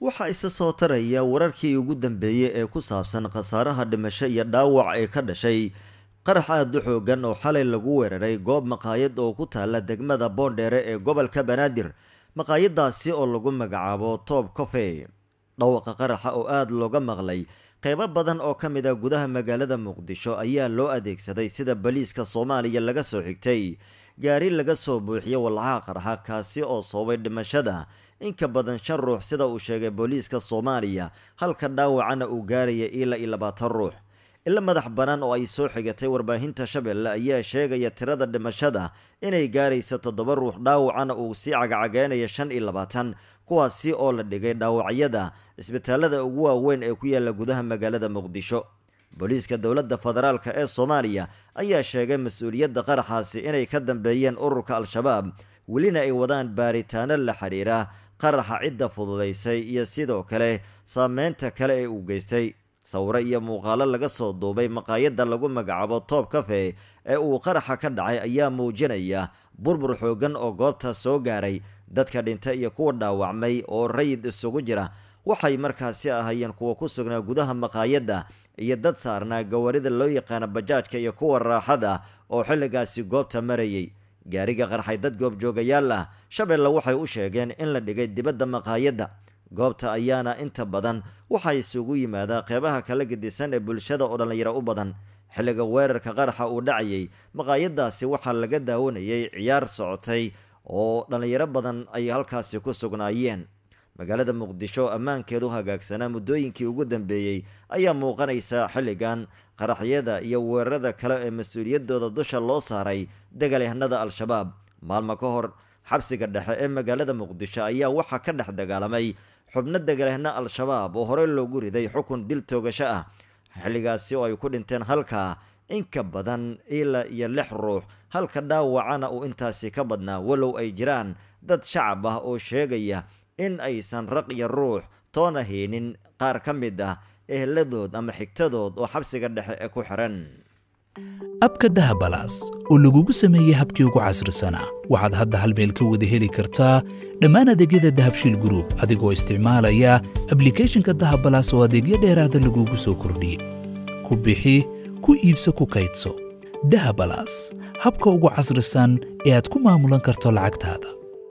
waxaa isa soo taraya wararkii ugu dambeeyey ee ku saabsan khasaaraha dhimasho iyo dhaawac ee ka dhashay qarax aad u xoogan oo xalay lagu weeraray goob maqaayad oo ku taalla degmada boondheere ee gobolka banaadir maqaayaddaasi oo lagu magacaabo toob cofe dhawaqa qaraxa oo aada looga maqlay qeybo badan oo ka mid a ah gudaha magaalada muqdisho ayaa loo adeegsaday sida baliiska soomaaliya laga soo xigtay gaari laga soo buuxiyo walcaha qarxa kaasi oo soobay dhimashada inka badan shan ruux sida uu sheegay booliiska soomaaliya halka dhaawacana uu gaaraya ilaa iyo labaatan ruux ila madax bannaan oo ay soo xigatay warbaahinta shabeelle ayaa sheegaya tirada dhimashada inay gaarayso toddoba ruux dhaawacana uu sii cagacageynaya shan iyo labaatan kuwaasi oo la dhigay dhaawacyada isbitaallada ugu waaweyn ee ku yaalla gudaha magaalada muqdisho booliiska dowladda federaalk ee soomaaliya ayaa sheegay mas-uuliyadda qaraxaasi inay ka dambeeyeen ururka al-shabaab welina ay wadaan baaritaano la xidhiira qaraxa cidda fududaysay iyo sidoo kale saameynta kale ee uu geystay sawiro iyo muuqaalo laga soo duubay maqaayadda lagu magacaabo toob kafe ee uu qaraxa ka dhacay ayaa muujinaya burbur xooggan oo goobta soo gaaray dadka dhinta iyo kuwa dhaawacmay oo rayid isugu jira waxay markaasi ahaayeen kuwa ku sugnaa gudaha maqaayadda iyo dad saarnaa gawarida loo yaqaana bajaajka iyo kuwa raaxada oo xilligaasi goobta marayay gaariga qarxay dad goobjoogayaal ah shabeelle waxay u sheegeen in la dhigay dibadda maqaayadda goobta ayaana inta badan waxaa isugu yimaadaa qeybaha kala gedisan ee bulshada oo dhallinyaro u badan xilliga weerarka qaraxa uu dhacayay maqaayaddaasi waxaa laga daawanayay ciyaar socotay oo dhallinyaro badan ay halkaasi ku sugnaayeen magaalada muqdisho ammaankeedu hagaagsanaa muddooyinkii ugu dambeeyey ayaa muuqanaysa xilligan qaraxyada iyo weerarada kale ee mas-uuliyadooda dusha loo saaray dagaalyahanada al-shabaab maalmo ka hor xabsiga dhexe ee magaalada muqdisho ayaa waxaa ka dhex dagaalamay xubno dagaalahna al-shabaab oo horey loogu riday xukun dil toogasho ah xilligaasi oo ay ku dhinteen halkaa inka badan ila iyo lix ruux halka dhaawacana uu intaasi ka badnaa walow ay jiraan dad shacab ah oo sheegaya in aysan raq iyo ruux toona haynin qaar ka mid ah eheladood ama xigtadood oo xabsiga dhexe ee ku xiran abka dahabalaas oo lagugu sameeyey habkii ugu casrisana waxaad hadda hal meel ka wada heli kartaa dhammaan adeegyada dahabshiil gruub adigoo isticmaalaya ablicathonka dahabalaas oo adeegyo dheeraada ah lagugu soo kordhiyey ku bixi ku iibso ku kaydso dahabalaas habka ugu casrisan ee aad ku maamulan karto lacagtaada